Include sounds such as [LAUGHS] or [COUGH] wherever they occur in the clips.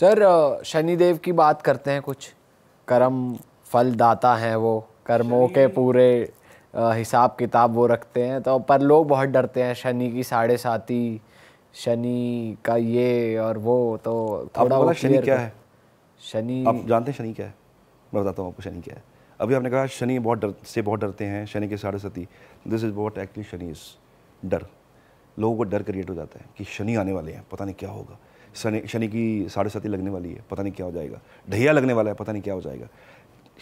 Sir Shanidev की बात करते हैं कुछ कर्म फल दाता हैं वो कर्मों के पूरे हिसाब किताब वो रखते हैं तो पर लोग बहुत डरते हैं शनि की साढ़े साथी शनि का ये और वो तो थोड़ा बोला शनि क्या है शनि आप जानते हैं शनि क्या है मैं बताता हूँ आपको शनि क्या है अभी आपने कहा शनि बहुत डर से बहुत डरते हैं शनि के साढ़े साथी this is what actually Shani is डर लोगों को डर क्रिएट हो जाता है कि शनि आने वाले हैं पता नहीं क्या होगा शनि शनि की साढ़े साथी लगने वाली है पता नहीं क्या हो जाएगा ढैया लगने वाला है पता नहीं क्या हो जाएगा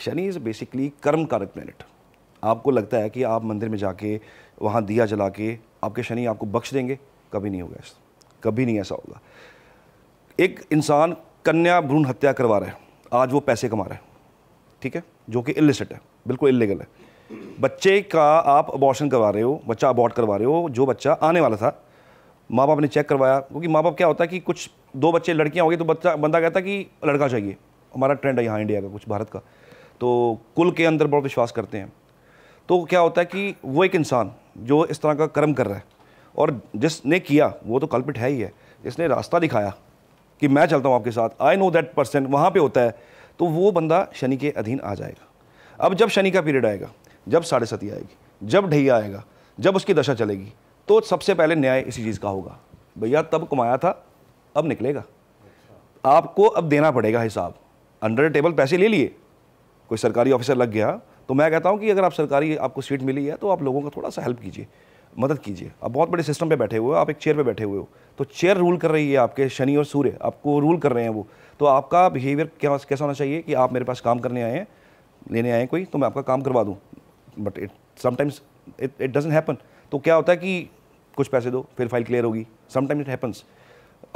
शनि इज़ बेसिकली कर्म कारक प्लानट आपको लगता है कि आप मंदिर में जाके वहाँ दिया जला के आपके शनि आपको बख्श देंगे कभी नहीं होगा ऐसा कभी नहीं ऐसा होगा एक इंसान कन्या भ्रूण हत्या करवा रहा है आज वो पैसे कमा रहा है ठीक है जो कि इलिसिट है बिल्कुल इलीगल है बच्चे का आप अबॉर्शन करवा रहे हो बच्चा अबॉर्ट करवा रहे हो जो बच्चा आने वाला था माँ बाप ने चेक करवाया क्योंकि माँ बाप क्या होता है कि कुछ दो बच्चे लड़कियाँ हो तो बच्चा बंदा कहता है कि लड़का चाहिए हमारा ट्रेंड है यहाँ इंडिया का कुछ भारत का तो कुल के अंदर बहुत विश्वास करते हैं तो क्या होता है कि वो एक इंसान जो इस तरह का कर्म कर रहा है और जिसने किया वो तो कल्पिट है ही है जिसने रास्ता दिखाया कि मैं चलता हूँ आपके साथ आई नो दैट पर्सन वहाँ पर होता है तो वो बंदा शनि के अधीन आ जाएगा अब जब शनि का पीरियड आएगा जब साढ़े सती आएगी जब ढैया आएगा जब उसकी दशा चलेगी तो सबसे पहले न्याय इसी चीज़ का होगा भैया तब कमाया था अब निकलेगा आपको अब देना पड़ेगा हिसाब अंडर टेबल पैसे ले लिए कोई सरकारी ऑफिसर लग गया तो मैं कहता हूँ कि अगर आप सरकारी आपको सीट मिली है तो आप लोगों का थोड़ा सा हेल्प कीजिए मदद कीजिए आप बहुत बड़े सिस्टम पे बैठे हुए हो आप एक चेयर पे बैठे हुए हो तो चेयर रूल कर रही है आपके शनि और सूर्य आपको रूल कर रहे हैं वो तो आपका बिहेवियर क्या कैसा होना चाहिए कि आप मेरे पास काम करने आए हैं लेने आए हैं कोई तो मैं आपका काम करवा दूँ but it sometimes it it doesn't happen तो क्या होता है कि कुछ पैसे दो फिर फाइल क्लियर होगी समटाइम्स इट हैपन्स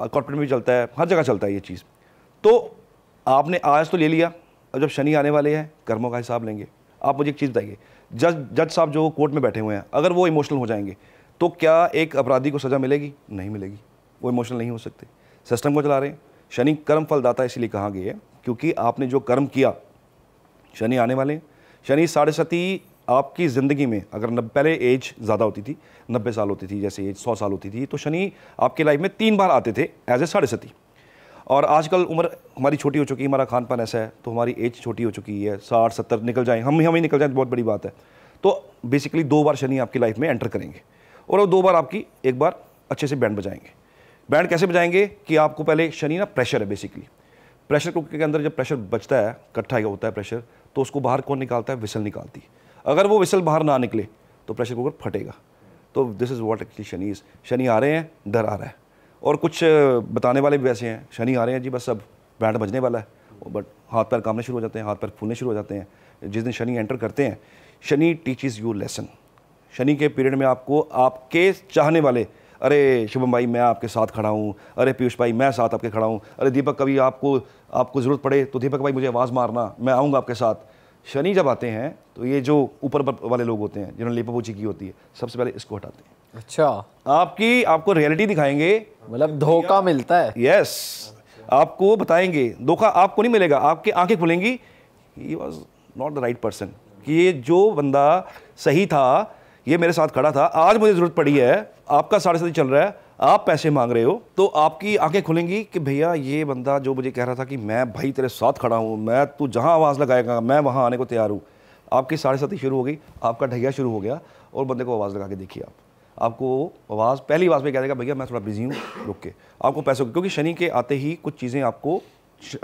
कॉर्पोरेट में भी चलता है हर जगह चलता है ये चीज़ तो आपने आज तो ले लिया और जब शनि आने वाले हैं कर्मों का हिसाब लेंगे आप मुझे एक चीज़ बताइए जज जज साहब जो कोर्ट में बैठे हुए हैं अगर वो इमोशनल हो जाएंगे तो क्या एक अपराधी को सज़ा मिलेगी नहीं मिलेगी वो इमोशनल नहीं हो सकते सिस्टम को चला रहे हैं शनि कर्म फलदाता इसलिए कहा गया है क्योंकि आपने जो कर्म किया शनि आने वाले शनि साढ़े सती आपकी ज़िंदगी में अगर नब, पहले एज ज़्यादा होती थी नब्बे साल होती थी जैसे एज सौ साल होती थी तो शनि आपकी लाइफ में तीन बार आते थे एज ए साढ़े सती और आजकल उम्र हमारी छोटी हो चुकी है हमारा खान पान ऐसा है तो हमारी एज छोटी हो चुकी है साठ सत्तर निकल जाएँ हम ही हम ही निकल जाएँ तो बहुत बड़ी बात है तो बेसिकली दो बार शनि आपकी लाइफ में एंटर करेंगे और वो दो बार आपकी एक बार अच्छे से बैंड बजाएंगे बैंड कैसे बजाएंगे कि आपको पहले शनि ना प्रेशर है बेसिकली प्रेशर कुकर के अंदर जब प्रेशर बचता है इकट्ठा होता है प्रेशर तो उसको बाहर कौन निकालता है विसल निकालती है अगर वो विसल बाहर ना निकले तो प्रेशर कुकर फटेगा तो this is what actually Shani is Shani आ रहे हैं डर आ रहा है और कुछ बताने वाले भी वैसे हैं शनि आ रहे हैं जी बस अब बैंड बजने वाला है बट हाथ पैर कामने शुरू हो जाते हैं हाथ पैर फूलने शुरू हो जाते हैं जिस दिन शनि एंटर करते हैं Shani teaches you lesson Shani के पीरियड में आपको आपके चाहने वाले अरे शुभम भाई मैं आपके साथ खड़ा हूँ अरे पीयूष भाई मैं साथ आपके खड़ा हूँ अरे दीपक कभी आपको आपको ज़रूरत पड़े तो दीपक भाई मुझे आवाज़ मारना मैं आऊँगा आपके साथ शनि जब आते हैं तो ये जो ऊपर वाले लोग होते हैं जिन्होंने लेपापोची की होती है सबसे पहले इसको हटाते हैं अच्छा आपकी आपको रियलिटी दिखाएंगे मतलब धोखा मिलता है यस आपको बताएंगे धोखा आपको नहीं मिलेगा आपकी आंखें खुलेंगी he was not the right person कि ये जो बंदा सही था ये मेरे साथ खड़ा था आज मुझे ज़रूरत पड़ी है आपका साढ़े साथ चल रहा है आप पैसे मांग रहे हो तो आपकी आंखें खुलेंगी कि भैया ये बंदा जो मुझे कह रहा था कि मैं भाई तेरे साथ खड़ा हूँ मैं तू जहाँ आवाज़ लगाएगा मैं वहाँ आने को तैयार हूँ आपकी साढ़े साथ शुरू हो गई आपका ढैया शुरू हो गया और बंदे को आवाज़ लगा के देखिए आप आपको आवाज़ पहली आवाज़ में कह देगा भैया मैं थोड़ा बिजी हूँ रुक के आपको पैसों क्योंकि शनि के आते ही कुछ चीज़ें आपको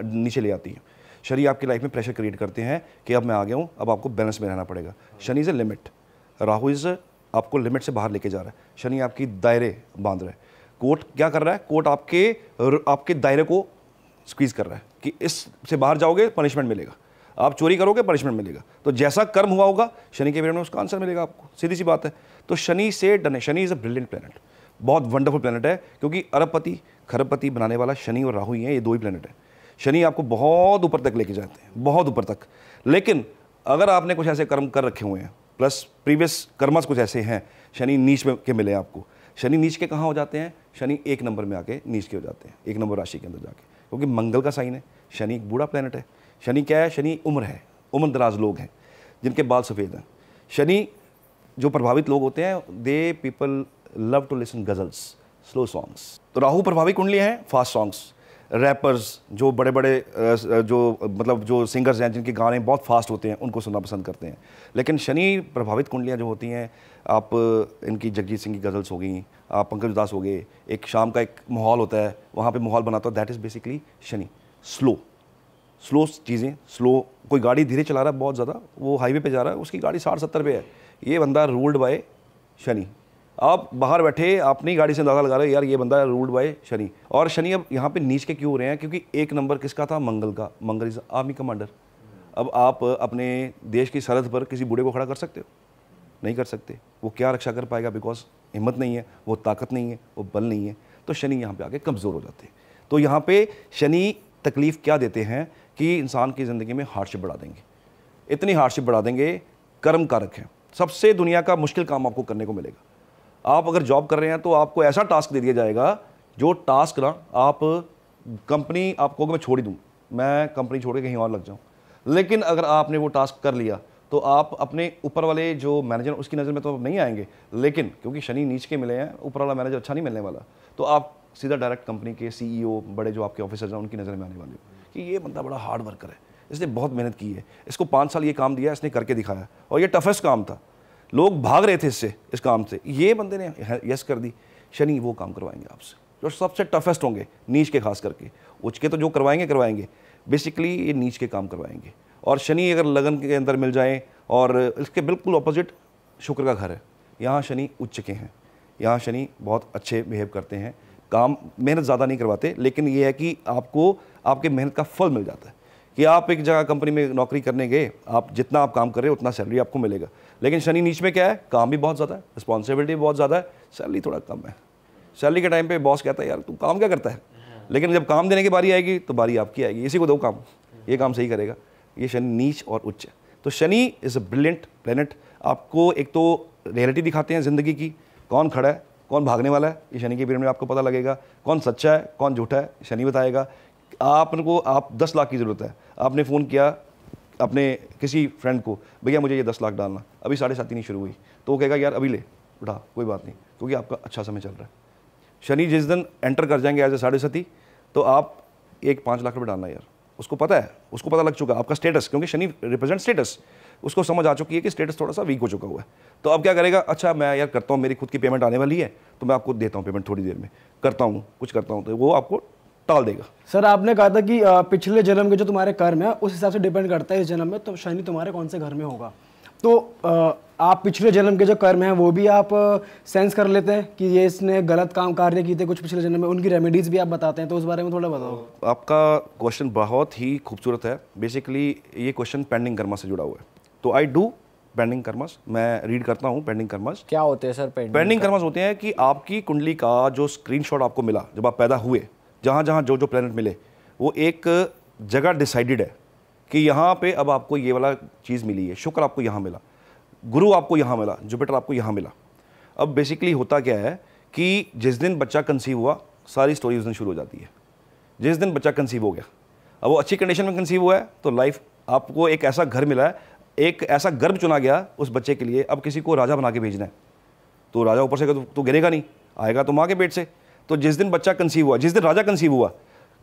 नीचे ले आती हैं शनि आपकी लाइफ में प्रेशर क्रिएट करते हैं कि अब मैं आ गया हूँ अब आपको बैलेंस में रहना पड़ेगा Shani is a limit Rahu is आपको लिमिट से बाहर लेके जा रहा है शनि आपकी दायरे बांध रहा है कोर्ट क्या कर रहा है कोर्ट आपके आपके दायरे को स्क्वीज कर रहा है कि इससे बाहर जाओगे पनिशमेंट मिलेगा आप चोरी करोगे पनिशमेंट मिलेगा तो जैसा कर्म हुआ होगा शनि के पीरियड में उसका आंसर मिलेगा आपको सीधी सी बात है तो शनि से डने Shani is a brilliant planet बहुत वंडरफुल प्लानट है क्योंकि अरबपति खरबपति बनाने वाला शनि और राहु ही है ये दो ही प्लानट है शनि आपको बहुत ऊपर तक लेके जाते हैं बहुत ऊपर तक लेकिन अगर आपने कुछ ऐसे कर्म कर रखे हुए हैं प्लस प्रीवियस कर्मस कुछ ऐसे हैं शनि नीच में के मिले आपको शनि नीच के कहाँ हो जाते हैं शनि एक नंबर में आके नीच के हो जाते हैं एक नंबर राशि के अंदर जाके क्योंकि मंगल का साइन है शनि एक बूढ़ा प्लानट है शनि क्या है शनि उम्र है उम्र दराज लोग हैं जिनके बाल सफ़ेद हैं शनि जो प्रभावित लोग होते हैं they people love to listen ghazals slow songs तो राहु प्रभावी कुंडली हैं फास्ट सॉन्ग्स रैपर्स जो बड़े बड़े जो मतलब जो सिंगर्स हैं जिनके गाने बहुत फास्ट होते हैं उनको सुनना पसंद करते हैं लेकिन शनि प्रभावित कुंडलियाँ जो होती हैं आप इनकी जगजीत सिंह की गज़ल्स हो गई आप पंकज उदास हो गए एक शाम का एक माहौल होता है वहाँ पे माहौल बनाता है that is basically Shani slow slow चीज़ें स्लो कोई गाड़ी धीरे चला रहा है बहुत ज़्यादा वो हाईवे पर जा रहा है उसकी गाड़ी साठ सत्तर पे है ये बंदा रूल्ड बाय शनि आप बाहर बैठे अपनी गाड़ी से अंदाजा लगा रहे यार ये बंदा रूल्ड बाय शनि और शनि अब यहाँ पे नीच के क्यों हो रहे हैं क्योंकि एक नंबर किसका था मंगल का मंगल इज आर्मी कमांडर अब आप अपने देश की सरहद पर किसी बूढ़े को खड़ा कर सकते हो नहीं कर सकते वो क्या रक्षा कर पाएगा बिकॉज हिम्मत नहीं है वो ताकत नहीं है वो बल नहीं है तो शनि यहाँ पर आके कमज़ोर हो जाते हैं तो यहाँ पर शनि तकलीफ़ क्या देते हैं कि इंसान की ज़िंदगी में हार्डशिप बढ़ा देंगे इतनी हार्डशिप बढ़ा देंगे कर्म कारक हैं सबसे दुनिया का मुश्किल काम आपको करने को मिलेगा आप अगर जॉब कर रहे हैं तो आपको ऐसा टास्क दे दिया जाएगा जो टास्क ना आप कंपनी आपको मैं छोड़ दूँ मैं कंपनी छोड़ के कहीं और लग जाऊँ लेकिन अगर आपने वो टास्क कर लिया तो आप अपने ऊपर वाले जो मैनेजर उसकी नज़र में तो नहीं आएंगे लेकिन क्योंकि शनि नीच के मिले हैं ऊपर वाला मैनेजर अच्छा नहीं मिलने वाला तो आप सीधा डायरेक्ट कंपनी के सीईओ e बड़े जो आपके ऑफिसर्स हैं उनकी नज़र में आने वाले हो कि ये बंदा बड़ा हार्ड वर्कर है इसने बहुत मेहनत की है इसको पाँच साल ये काम दिया इसने करके दिखाया और ये टफेस्ट काम था लोग भाग रहे थे इससे इस काम से ये बंदे ने यस कर दी शनि वो काम करवाएंगे आपसे जो सबसे टफेस्ट होंगे नीच के खास करके उच के तो जो करवाएंगे करवाएंगे बेसिकली ये नीच के काम करवाएंगे और शनि अगर लगन के अंदर मिल जाएँ और इसके बिल्कुल अपोजिट शुक्र का घर है यहाँ शनि उच्च के हैं यहाँ शनि बहुत अच्छे बिहेव करते हैं काम मेहनत ज़्यादा नहीं करवाते लेकिन ये है कि आपको आपके मेहनत का फल मिल जाता है कि आप एक जगह कंपनी में नौकरी करने गए आप जितना आप काम कर रहे हो उतना सैलरी आपको मिलेगा लेकिन शनि नीच में क्या है काम भी बहुत ज़्यादा है रिस्पॉन्सिबिलिटी बहुत ज़्यादा है सैलरी थोड़ा कम है सैलरी के टाइम पे बॉस कहता है यार तू काम क्या करता है लेकिन जब काम देने की बारी आएगी तो बारी आपकी आएगी इसी को दो काम ये काम सही करेगा ये शनि नीच और उच्च है तो Shani is a brilliant planet आपको एक तो रियलिटी दिखाते हैं ज़िंदगी की कौन खड़ा है कौन भागने वाला है ये शनि के पीरियड में आपको पता लगेगा कौन सच्चा है कौन झूठा है शनि बताएगा आपको आप दस लाख की ज़रूरत है आपने फ़ोन किया अपने किसी फ्रेंड को भैया मुझे ये दस लाख डालना अभी साढ़े सात नहीं शुरू हुई तो वो कहेगा यार अभी ले उठा कोई बात नहीं क्योंकि तो आपका अच्छा समय चल रहा है शनि जिस दिन एंटर कर जाएंगे एज ए साढ़े सती तो आप एक पाँच लाख रुपये डालना यार उसको पता है उसको पता लग चुका है आपका स्टेटस क्योंकि शनि रिप्रेजेंट स्टेटस उसको समझ आ चुकी है कि स्टेटस थोड़ा सा वीक हो चुका हुआ है तो अब क्या करेगा अच्छा मैं यार करता हूँ मेरी खुद की पेमेंट आने वाली है तो मैं आपको देता हूँ पेमेंट थोड़ी देर में करता हूँ कुछ करता हूँ तो वो आपको टाल देगा सर आपने कहा था कि पिछले जन्म के जो तुम्हारे कर्म है उस हिसाब से डिपेंड करता है इस जन्म में तो शनि तुम्हारे कौन से घर में होगा तो आप पिछले जन्म के जो कर्म हैं वो भी आप सेंस कर लेते हैं कि ये इसने गलत काम कार्य किए थे कुछ पिछले जन्म में उनकी रेमेडीज़ भी आप बताते हैं तो उस बारे में थोड़ा बताओ तो आपका क्वेश्चन बहुत ही खूबसूरत है बेसिकली ये क्वेश्चन पेंडिंग कर्मा से जुड़ा हुआ है तो आई डू पेंडिंग कर्मस मैं रीड करता हूँ पेंडिंग कर्मस क्या होते हैं सर पेंडिंग पेंडिंग कर्मस होते हैं कि आपकी कुंडली का जो स्क्रीनशॉट आपको मिला जब आप पैदा हुए जहाँ जहाँ जो जो प्लानट मिले वो एक जगह डिसाइडेड है कि यहाँ पे अब आपको ये वाला चीज़ मिली है शुक्र आपको यहाँ मिला गुरु आपको यहाँ मिला जुपिटर आपको यहाँ मिला अब बेसिकली होता क्या है कि जिस दिन बच्चा कंसीव हुआ सारी स्टोरी उस दिन शुरू हो जाती है जिस दिन बच्चा कंसीव हो गया अब वो अच्छी कंडीशन में कंसीव हुआ है तो लाइफ आपको एक ऐसा घर मिला है एक ऐसा गर्भ चुना गया उस बच्चे के लिए अब किसी को राजा बना के भेजना है तो राजा ऊपर से तो, तो गिरेगा नहीं आएगा तो माँ के पेट से तो जिस दिन बच्चा कंसीव हुआ जिस दिन राजा कंसीव हुआ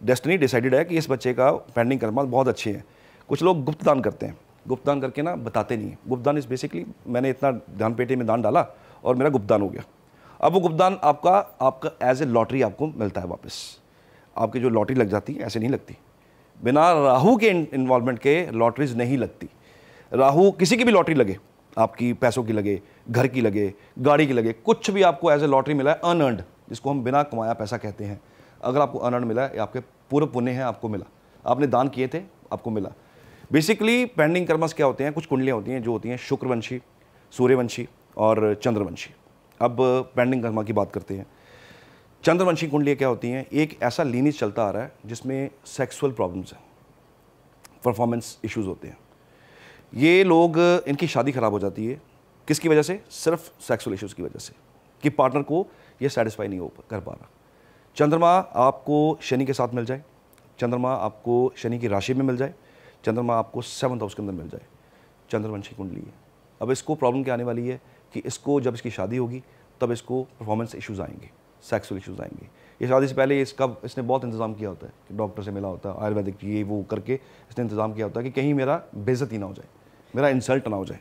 डेस्टनी डिसाइडेड है कि इस बच्चे का पेंडिंग कर्मा बहुत अच्छे हैं कुछ लोग गुप्त दान करते हैं गुप्त दान करके ना बताते नहीं गुप्त दान इज़ बेसिकली मैंने इतना ध्यान पेटी में दान डाला और मेरा गुप्त दान हो गया अब वो गुप्त दान आपका आपका एज ए लॉटरी आपको मिलता है वापस आपकी जो लॉटरी लग जाती है ऐसे नहीं लगती बिना राहु के इन्वॉल्वमेंट के लॉटरीज नहीं लगती राहु किसी की भी लॉटरी लगे आपकी पैसों की लगे घर की लगे गाड़ी की लगे कुछ भी आपको एज ए लॉटरी मिला है अनअर्नड जिसको हम बिना कमाया पैसा कहते हैं अगर आपको अनर्न मिला या आपके पूर्व पुण्य हैं आपको मिला आपने दान किए थे आपको मिला बेसिकली पेंडिंग कर्मस क्या होते हैं कुछ कुंडलियाँ होती हैं जो होती हैं शुक्रवंशी सूर्यवंशी और चंद्रवंशी अब पेंडिंग कर्मा की बात करते हैं चंद्रवंशी कुंडलियाँ क्या होती हैं एक ऐसा लीनिज चलता आ रहा है जिसमें सेक्सुअल प्रॉब्लम्स हैं परफॉर्मेंस इश्यूज होते हैं ये लोग इनकी शादी ख़राब हो जाती है किसकी वजह से सिर्फ सेक्सुअल इश्यूज़ की वजह से कि पार्टनर को ये सेटिस्फाई नहीं हो कर पा रहा चंद्रमा आपको शनि के साथ मिल जाए चंद्रमा आपको शनि की राशि में मिल जाए चंद्रमा आपको सेवन्थ हाउस के अंदर मिल जाए चंद्रवंशी कुंडली है अब इसको प्रॉब्लम क्या आने वाली है कि इसको जब इसकी शादी होगी तब इसको परफॉर्मेंस इश्यूज आएंगे सेक्सुअल इश्यूज आएंगे ये शादी से पहले इसका इसने बहुत इंतज़ाम किया होता है कि डॉक्टर से मिला होता है आयुर्वेदिक ये वो करके इसने इंतज़ाम किया होता है कि कहीं मेरा बेजती ना हो जाए मेरा इंसल्ट ना हो जाए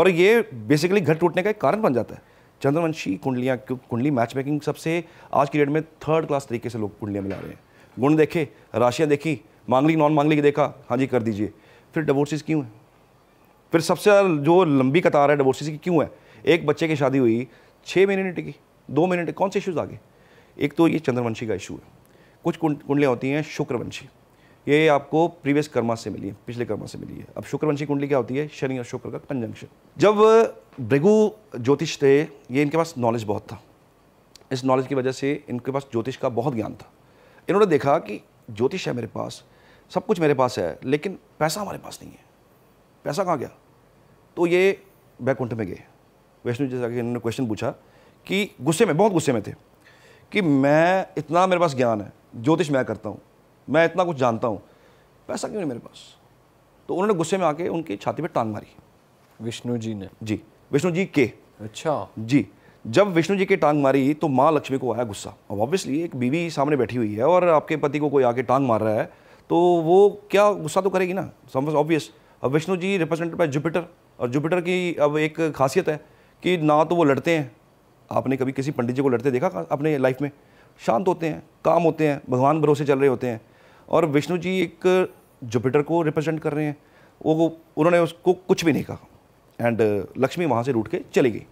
और ये बेसिकली घर टूटने का एक कारण बन जाता है चंद्रवंशी कुंडलियाँ कुंडली मैच मेकिंग सबसे आज की डेट में थर्ड क्लास तरीके से लोग कुंडलियाँ मिला रहे हैं गुण देखे राशियाँ देखी मांगलिक नॉन मांगलिक देखा हाँ जी कर दीजिए फिर डिवोर्सेज क्यों है फिर सबसे जो लंबी कतार है डिवोर्सिस की क्यों है एक बच्चे की शादी हुई छः महीने नहीं टिकी दो महीने टिकी कौन से इशूज़ आ गए एक तो ये चंद्रवंशी का इशू है कुछ कुंडलियाँ होती हैं शुक्रवंशी ये आपको प्रीवियस कर्मा से मिली है पिछले कर्मा से मिली है अब शुक्रवंशी कुंडली क्या होती है शनि और शुक्र का कंजंक्शन जब भृगु ज्योतिष थे ये इनके पास नॉलेज बहुत था इस नॉलेज की वजह से इनके पास ज्योतिष का बहुत ज्ञान था इन्होंने देखा कि ज्योतिष है मेरे पास सब कुछ मेरे पास है लेकिन पैसा हमारे पास नहीं है पैसा कहाँ गया तो ये बैकुंठ में गए वैष्णु जी से आगे इन्होंने क्वेश्चन पूछा कि गुस्से में बहुत गुस्से में थे कि मैं इतना मेरे पास ज्ञान है ज्योतिष मैं करता हूँ मैं इतना कुछ जानता हूँ पैसा क्यों नहीं मेरे पास तो उन्होंने गुस्से में आके उनकी छाती पर टांग मारी विष्णु जी ने जी विष्णु जी के अच्छा जी जब विष्णु जी के टांग मारी तो माँ लक्ष्मी को आया गुस्सा अब ऑब्वियसली एक बीवी सामने बैठी हुई है और आपके पति को कोई आके टांग मार रहा है तो वो क्या गुस्सा तो करेगी ना समझ ऑब्वियस अब Vishnu ji represented by Jupiter और जुपिटर की अब एक खासियत है कि ना तो वो लड़ते हैं आपने कभी किसी पंडित जी को लड़ते देखा अपने लाइफ में शांत होते हैं काम होते हैं भगवान भरोसे चल रहे होते हैं और विष्णु जी एक जुपिटर को रिप्रेजेंट कर रहे हैं वो उन्होंने उसको कुछ भी नहीं कहा एंड लक्ष्मी uh, वहाँ से रूट के चली गई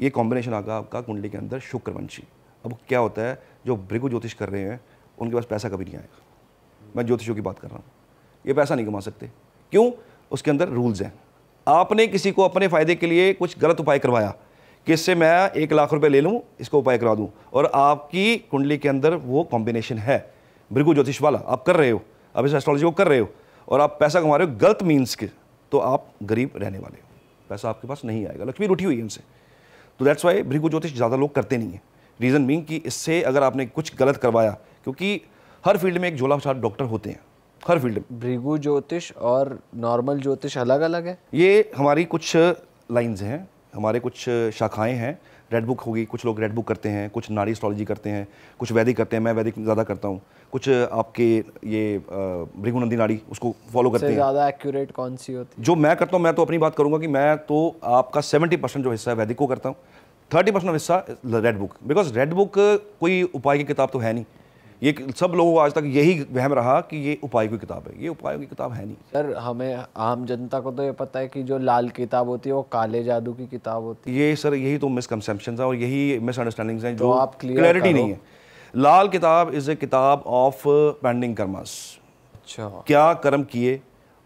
ये कॉम्बिनेशन आ गया आपका कुंडली के अंदर शुक्रवंशी अब क्या होता है जो भृगु ज्योतिष कर रहे हैं उनके पास पैसा कभी नहीं आएगा मैं ज्योतिषों की बात कर रहा हूँ ये पैसा नहीं कमा सकते क्यों उसके अंदर रूल्स हैं आपने किसी को अपने फ़ायदे के लिए कुछ गलत उपाय करवाया कि इससे मैं एक लाख रुपए ले लूँ इसको उपाय करा दूँ और आपकी कुंडली के अंदर वो कॉम्बिनेशन है भृगु ज्योतिष वाला आप कर रहे हो आप इस एस्ट्रोलॉजी को कर रहे हो और आप पैसा कमा रहे हो गलत मीन्स के तो आप गरीब रहने वाले हो पैसा आपके पास नहीं आएगा लक्ष्मी रुठी हुई है इनसे तो दैट्स वाई भृगु ज्योतिष ज़्यादा लोग करते नहीं हैं रीज़न बींग कि इससे अगर आपने कुछ गलत करवाया क्योंकि हर फील्ड में एक झोला छाप डॉक्टर होते हैं हर फील्ड में भृगु ज्योतिष और नॉर्मल ज्योतिष अलग अलग है ये हमारी कुछ लाइंस हैं हमारे कुछ शाखाएं हैं रेड बुक होगी कुछ लोग रेड बुक करते हैं कुछ नारी एस्ट्रोलॉजी करते हैं कुछ वैदिक करते हैं मैं वैदिक ज़्यादा करता हूँ कुछ आपके ये भृगुनंदी नाड़ी उसको फॉलो करते हैं ज़्यादा एक्यूरेट कौन सी होती है जो मैं करता हूँ मैं तो अपनी बात करूँगा कि मैं तो आपका सेवेंटी परसेंट जो हिस्सा है वैदिक को करता हूँ थर्टी परसेंट हिस्सा red book because red book कोई उपाय की किताब तो है नहीं ये सब लोगों को आज तक यही वहम रहा कि ये उपाय की किताब है ये उपायों की किताब है नहीं सर हमें आम जनता को तो ये पता है कि जो लाल किताब होती है वो काले जादू की किताब होती है ये सर यही तो मिसकनसेप्शन है और यही मिसअंडरस्टैंडिंग है तो जो आप क्लियरिटी नहीं है लाल किताब इज़ ए किताब ऑफ पेंडिंग कर्मास अच्छा क्या कर्म किए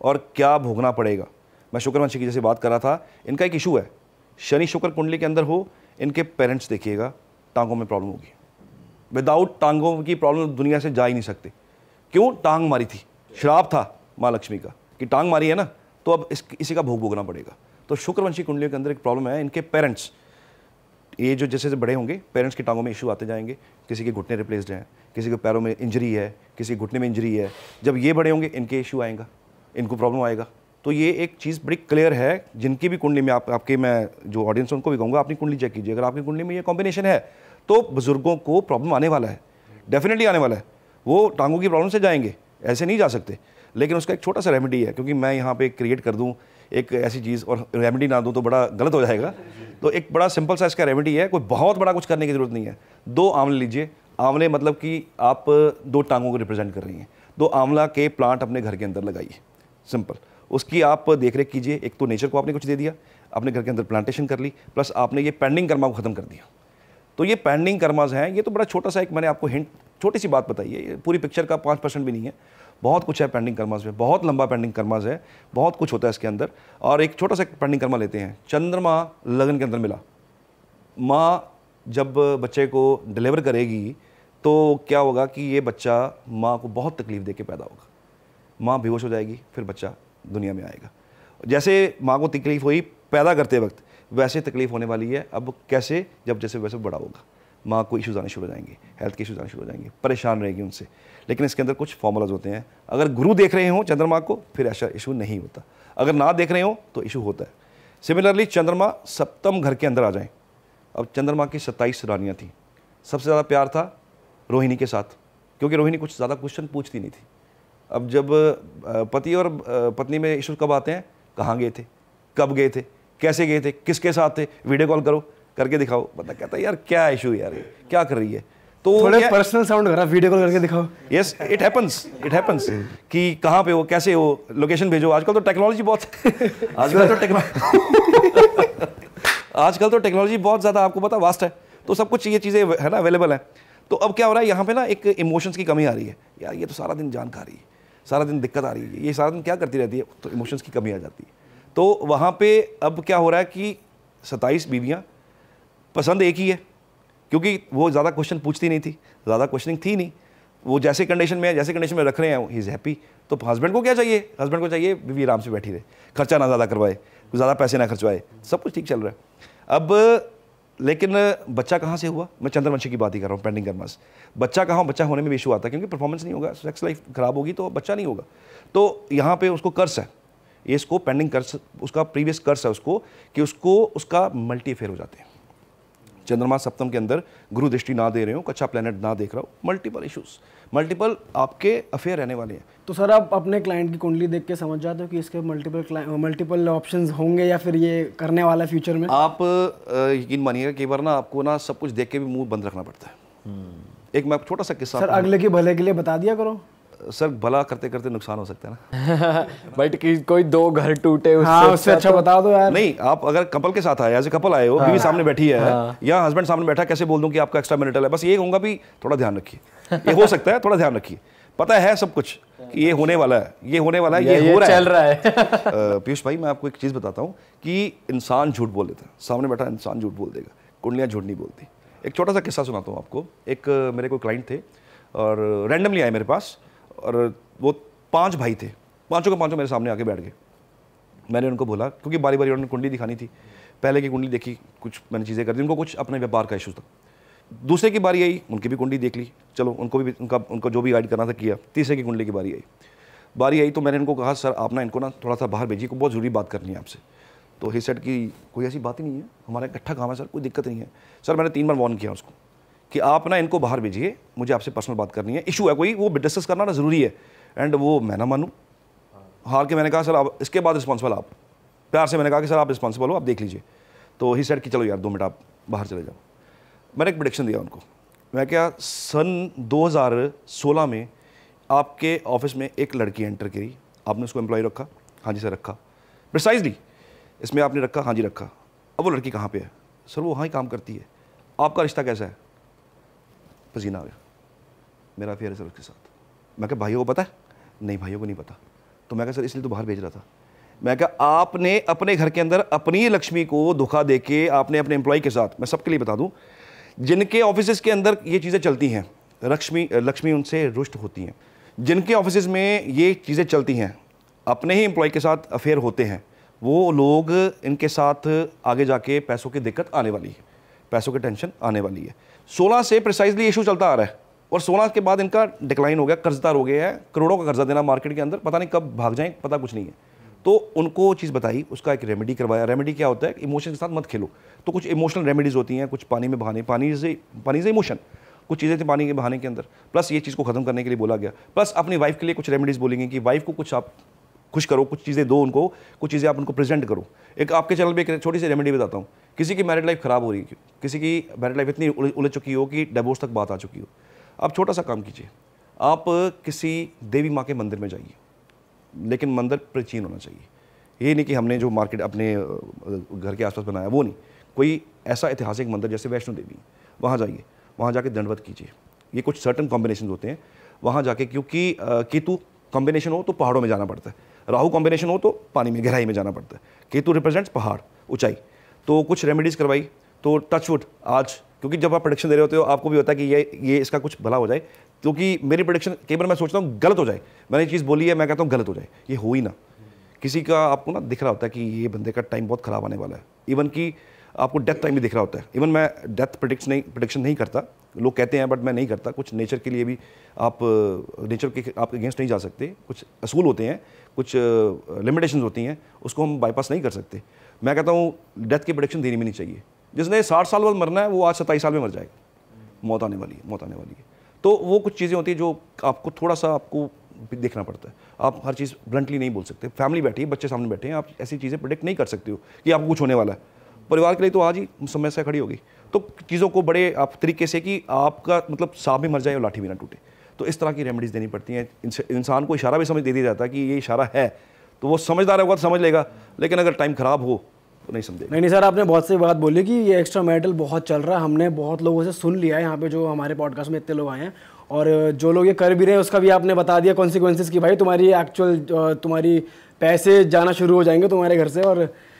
और क्या भोगना पड़ेगा मैं शुक्रवंशी की जैसे बात कर रहा था इनका एक इशू है शनि शुक्र कुंडली के अंदर हो इनके पेरेंट्स देखिएगा टांगों में प्रॉब्लम होगी विदाउट टांगों की प्रॉब्लम दुनिया से जा ही नहीं सकते क्यों टांग मारी थी श्राप था माँ लक्ष्मी का कि टांग मारी है ना तो अब इस इसी का भोग भोगना पड़ेगा तो शुक्रवंशी कुंडलियों के अंदर एक प्रॉब्लम है इनके पेरेंट्स ये जो जैसे जैसे बड़े होंगे पेरेंट्स की टांगों में इशू आते जाएंगे किसी के घुटने रिप्लेस्ड हैं किसी के पैरों में इंजरी है किसी के घुटने में इंजरी है जब ये बड़े होंगे इनके इशू आएगा इनको प्रॉब्लम आएगा तो ये एक चीज़ बड़ी क्लियर है जिनकी भी कुंडली में आप आपके मैं जो ऑडियंस उनको भी कहूँगा अपनी कुंडली चेक कीजिए अगर आपकी कुंडली में ये कॉम्बिनेशन है तो बुज़ुर्गों को प्रॉब्लम आने वाला है डेफिनेटली आने वाला है वो टांगों की प्रॉब्लम से जाएंगे ऐसे नहीं जा सकते लेकिन उसका एक छोटा सा रेमेडी है क्योंकि मैं यहाँ पे क्रिएट कर दूँ एक ऐसी चीज़ और रेमेडी ना दूँ तो बड़ा गलत हो जाएगा तो एक बड़ा सिंपल सा इसका रेमेडी है कोई बहुत बड़ा कुछ करने की ज़रूरत नहीं है दो आंवले लीजिए आंवले मतलब कि आप दो टांगों को रिप्रेजेंट कर रही हैं दो आंवला के प्लांट अपने घर के अंदर लगाइए सिंपल उसकी आप देख रेख कीजिए एक तो नेचर को आपने कुछ दे दिया अपने घर के अंदर प्लांटेशन कर ली प्लस आपने ये पेंडिंग कर्मा को ख़त्म कर दिया तो ये पेंडिंग कर्माज हैं ये तो बड़ा छोटा सा एक मैंने आपको हिंट छोटी सी बात बताई है पूरी पिक्चर का पाँच परसेंट भी नहीं है बहुत कुछ है पेंडिंग कर्माज में बहुत लंबा पेंडिंग कर्माज है बहुत कुछ होता है इसके अंदर और एक छोटा सा पेंडिंग कर्मा लेते हैं चंद्रमा लगन के अंदर मिला माँ जब बच्चे को डिलीवर करेगी तो क्या होगा कि ये बच्चा माँ को बहुत तकलीफ़ दे के पैदा होगा माँ बेहोश हो जाएगी फिर बच्चा दुनिया में आएगा जैसे माँ को तकलीफ़ हुई पैदा करते वक्त वैसे तकलीफ होने वाली है अब कैसे जब जैसे वैसे बड़ा होगा माँ को इशूज़ आने शुरू हो जाएंगे हेल्थ के इशूज़ आने शुरू हो जाएंगे परेशान रहेगी उनसे लेकिन इसके अंदर कुछ फॉर्मूलाज होते हैं अगर गुरु देख रहे हों चंद्रमा को फिर ऐसा इशू नहीं होता अगर ना देख रहे हों तो इशू होता है सिमिलरली चंद्रमा सप्तम घर के अंदर आ जाएं अब चंद्रमा की सत्ताईस रानियाँ थीं सबसे ज़्यादा प्यार था रोहिणी के साथ क्योंकि रोहिणी कुछ ज़्यादा क्वेश्चन पूछती नहीं थी अब जब पति और पत्नी में इशू कब आते हैं कहाँ गए थे कब गए थे कैसे गए थे किसके साथ थे वीडियो कॉल करो करके दिखाओ बंदा कहता यार क्या इशू यार क्या कर रही है तो पर्सनल साउंड करा वीडियो कॉल करके दिखाओ yes it happens it happens कि कहाँ पे हो कैसे हो लोकेशन भेजो आजकल तो टेक्नोलॉजी बहुत आजकल तो टेक्नोलॉजी [LAUGHS] आजकल तो टेक्नोलॉजी बहुत ज़्यादा आपको पता वास्ट है तो सब कुछ ये चीज़ें है ना अवेलेबल है तो अब क्या हो रहा है यहाँ पे ना एक इमोशंस की कमी आ रही है यार ये तो सारा दिन जान खा रही है सारा दिन दिक्कत आ रही है ये सारा दिन क्या करती रहती है तो इमोशंस की कमी आ जाती है तो वहाँ पे अब क्या हो रहा है कि सत्ताईस बीवियाँ पसंद एक ही है क्योंकि वो ज़्यादा क्वेश्चन पूछती नहीं थी ज़्यादा क्वेश्चनिंग थी नहीं वो जैसे कंडीशन में जैसे कंडीशन में रख रहे हैं ही इज़ हैप्पी तो हस्बैंड को क्या चाहिए हस्बैंड को चाहिए बीवी आराम से बैठी रहे खर्चा ना ज़्यादा करवाए ज़्यादा पैसे ना खर्चवाए सब कुछ ठीक चल रहा है अब लेकिन बच्चा कहाँ से हुआ मैं चंद्रवंशी की बात ही कर रहा हूँ पेंडिंग कर्मस बच्चा कहाँ बच्चा होने में भी इशू आता है क्योंकि परफॉर्मेंस नहीं होगा सेक्स लाइफ खराब होगी तो बच्चा नहीं होगा तो यहाँ पे उसको कर्स है ये इसको पेंडिंग कर उसका प्रीवियस कर्स है उसको कि उसको उसका मल्टी अफेयर हो जाते हैं चंद्रमा सप्तम के अंदर गुरु दृष्टि ना दे रहे हो कच्चा प्लानट ना देख रहा हो मल्टीपल इश्यूज मल्टीपल आपके अफेयर रहने वाले हैं तो सर आप अपने क्लाइंट की कुंडली देख के समझ जाते हो कि इसके मल्टीपल मल्टीपल ऑप्शन होंगे या फिर ये करने वाला है फ्यूचर में आप यकीन मानिएगा कई बार ना आपको ना सब कुछ देख के भी मुंह बंद रखना पड़ता है हम्म। एक मैं छोटा सा किस्सा सर अगले की भले के लिए बता दिया करो सर भला करते करते नुकसान हो सकता है ना [LAUGHS] बट कि कोई दो घर टूटे उससे, हाँ, अच्छा उससे अच्छा तो, बता दो यार नहीं आप अगर कपल के साथ आए एज ए कपल आए हो हाँ, बीवी सामने बैठी है हाँ, या हस्बैंड सामने बैठा कैसे बोल दूं कि आपका एक्स्ट्रा मैरिटल है बस ये कहूंगा भी थोड़ा ध्यान रखिए ये हो सकता है थोड़ा ध्यान रखिए पता है सब कुछ कि ये होने वाला है ये होने वाला है ये, ये हो रहा चल है रहा है [LAUGHS] पीयूष भाई मैं आपको एक चीज़ बताता हूँ कि इंसान झूठ बोल देता है सामने बैठा इंसान झूठ बोल देगा कुंडलियाँ झूठ नहीं बोलती एक छोटा सा किस्सा सुनाता हूँ आपको एक मेरे को क्लाइंट थे और रैंडमली आए मेरे पास और वो पांच भाई थे पांचों के पांचों मेरे सामने आके बैठ गए मैंने उनको बोला क्योंकि बारी बारी उन्होंने कुंडली दिखानी थी पहले की कुंडली देखी कुछ मैंने चीज़ें कर दी उनको कुछ अपने व्यापार का इशू था दूसरे की बारी आई उनकी भी कुंडली देख ली चलो उनको भी उनका उनका जो भी गाइड करना था किया तीसरे की कुंडली की बारी आई बारी आई तो मैंने इनको कहा सर आप ना इनको ना थोड़ा सा बाहर भेजिए को बहुत ज़रूरी बात करनी है आपसे तो हिसेट सेट की कोई ऐसी बात ही नहीं है हमारा इकट्ठा काम है सर कोई दिक्कत नहीं है सर मैंने तीन बार वॉर्न किया उसको कि आप ना इनको बाहर भेजिए मुझे आपसे पर्सनल बात करनी है इशू है कोई वो डिस्कस करना ना ज़रूरी है एंड वो मैं ना मानूँ हार के मैंने कहा सर आप इसके बाद रिस्पॉन्सिबल आप प्यार से मैंने कहा कि सर आप रिस्पॉन्सिबल हो आप देख लीजिए तो ही सेट कि चलो यार दो मिनट आप बाहर चले जाओ मैंने एक प्रडिक्शन दिया उनको मैं क्या सन 2016 में आपके ऑफिस में एक लड़की एंटर करी आपने उसको एम्प्लॉय रखा हाँ जी सर रखा प्रिसाइजली इसमें आपने रखा हाँ जी रखा अब वो लड़की कहाँ पे है सर वो वहाँ ही काम करती है आपका रिश्ता कैसा है पसीना आ गया मेरा अफेयर है सर उसके साथ मैं कहा भाइयों को पता है नहीं भाइयों को नहीं पता तो मैं कहा सर इसलिए तो बाहर भेज रहा था मैं कहा आपने अपने घर के अंदर अपनी लक्ष्मी को धोखा दे के आपने अपने एम्प्लॉय के साथ मैं सबके लिए बता दूं जिनके ऑफिस के अंदर ये चीज़ें चलती हैं लक्ष्मी लक्ष्मी उनसे रुष्ट होती हैं जिनके ऑफिस में ये चीज़ें चलती हैं अपने ही एम्प्लॉय के साथ अफेयर होते हैं वो लोग इनके साथ आगे जाके पैसों की दिक्कत आने वाली है पैसों की टेंशन आने वाली है सोलह से प्रिसाइजली इशू चलता आ रहा है और सोलह के बाद इनका डिक्लाइन हो गया कर्जदार हो गया है करोड़ों का कर्जा देना मार्केट के अंदर पता नहीं कब भाग जाए पता कुछ नहीं है तो उनको चीज़ बताई उसका एक रेमेडी करवाया रेमेडी क्या होता है इमोशन के साथ मत खेलो तो कुछ इमोशनल रेमेडीज़ होती हैं कुछ पानी में बहाने पानी से पानी से इमोशन कुछ चीज़ें थी पानी के बहाने के अंदर प्लस ये चीज़ को ख़त्म करने के लिए बोला गया प्लस अपनी वाइफ के लिए कुछ रेमेडीज़ बोलेंगे कि वाइफ को कुछ आप खुश करो कुछ चीज़ें दो उनको कुछ चीज़ें आप उनको प्रेजेंट करो एक आपके चैनल पर एक छोटी सी रेमेडी बताता हूँ किसी की मैरिड लाइफ ख़राब हो रही है किसी की मैरिड लाइफ इतनी उलझ चुकी हो कि डिवोर्स तक बात आ चुकी हो आप छोटा सा काम कीजिए आप किसी देवी माँ के मंदिर में जाइए लेकिन मंदिर प्राचीन होना चाहिए ये नहीं कि हमने जो मार्केट अपने घर के आसपास बनाया वो नहीं कोई ऐसा ऐतिहासिक मंदिर जैसे वैष्णो देवी वहाँ जाइए वहाँ जाके दंडवत कीजिए ये कुछ सर्टन कॉम्बिनेशन होते हैं वहाँ जाके क्योंकि केतु कॉम्बिनेशन हो तो पहाड़ों में जाना पड़ता है राहु कॉम्बिनेशन हो तो पानी में गहराई में जाना पड़ता है केतु रिप्रेजेंट्स पहाड़ ऊंचाई तो कुछ रेमेडीज़ करवाई तो टचवुड आज क्योंकि जब आप प्रोडिक्शन दे रहे होते हो आपको भी होता है कि ये ये इसका कुछ भला हो जाए क्योंकि मेरी प्रोडिक्शन कई बार मैं सोचता हूँ गलत हो जाए मैंने ये चीज़ बोली है मैं कहता हूँ गलत हो जाए ये हो ही ना किसी का आपको ना दिख रहा होता है कि ये बंदे का टाइम बहुत ख़राब आने वाला है इवन कि आपको डेथ टाइम भी दिख रहा होता है इवन मैं डेथ प्रोडिक्शन नहीं प्रोडिक्शन नहीं करता लोग कहते हैं बट मैं नहीं करता कुछ नेचर के लिए भी आप नेचर के आप अगेंस्ट नहीं जा सकते कुछ असूल होते हैं कुछ लिमिटेशंस होती हैं उसको हम बाईपास नहीं कर सकते मैं कहता हूँ डेथ की प्रोडिक्शन देनी भी नहीं चाहिए जिसने साठ साल बाद मरना है वो आज सत्ताईस साल में मर जाएगा मौत आने वाली है मौत आने वाली है तो वो कुछ चीज़ें होती हैं जो आपको थोड़ा सा आपको देखना पड़ता है आप हर चीज़ ब्लंटली नहीं बोल सकते फैमिली बैठी है बच्चे सामने बैठे हैं आप ऐसी चीज़ें प्रोडिक्ट नहीं कर सकते हो कि आपको कुछ होने वाला है परिवार के लिए तो आज ही समस्या खड़ी होगी तो चीज़ों को बड़े आप तरीके से कि आपका मतलब साँप भी मर जाए और लाठी भी ना टूटे तो इस तरह की रेमडीज देनी पड़ती हैं इंसान को इशारा भी समझ दे दिया जाता है कि ये इशारा है तो वो समझदार होगा तो समझ लेगा लेकिन अगर टाइम ख़राब हो तो नहीं समझे नहीं नहीं सर आपने बहुत सी बात बोली कि ये एक्स्ट्रा मेडल बहुत चल रहा है हमने बहुत लोगों से सुन लिया है यहाँ पे जो हमारे पॉडकास्ट में इतने लोग आए हैं और जो लोग ये कर भी रहे हैं उसका भी आपने बता दिया कॉन्सिक्वेंसिस की भाई तुम्हारी एक्चुअल तुम्हारी पैसे जाना शुरू हो जाएंगे तुम्हारे घर से और